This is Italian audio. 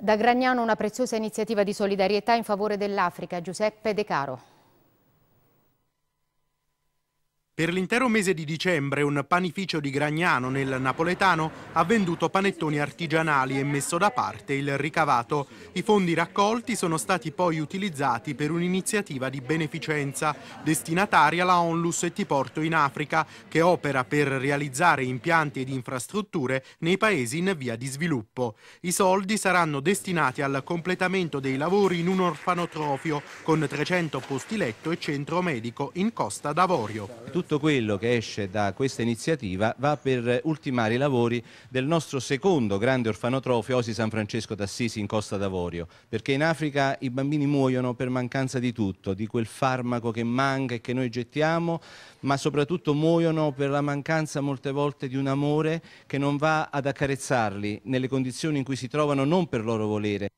Da Gragnano una preziosa iniziativa di solidarietà in favore dell'Africa, Giuseppe De Caro. Per l'intero mese di dicembre un panificio di Gragnano nel Napoletano ha venduto panettoni artigianali e messo da parte il ricavato. I fondi raccolti sono stati poi utilizzati per un'iniziativa di beneficenza destinataria alla Onlus e Tiporto in Africa che opera per realizzare impianti ed infrastrutture nei paesi in via di sviluppo. I soldi saranno destinati al completamento dei lavori in un orfanotrofio con 300 posti letto e centro medico in Costa d'Avorio tutto quello che esce da questa iniziativa va per ultimare i lavori del nostro secondo grande orfanotrofio Osi San Francesco d'Assisi in Costa d'Avorio, perché in Africa i bambini muoiono per mancanza di tutto, di quel farmaco che manca e che noi gettiamo, ma soprattutto muoiono per la mancanza molte volte di un amore che non va ad accarezzarli nelle condizioni in cui si trovano non per loro volere.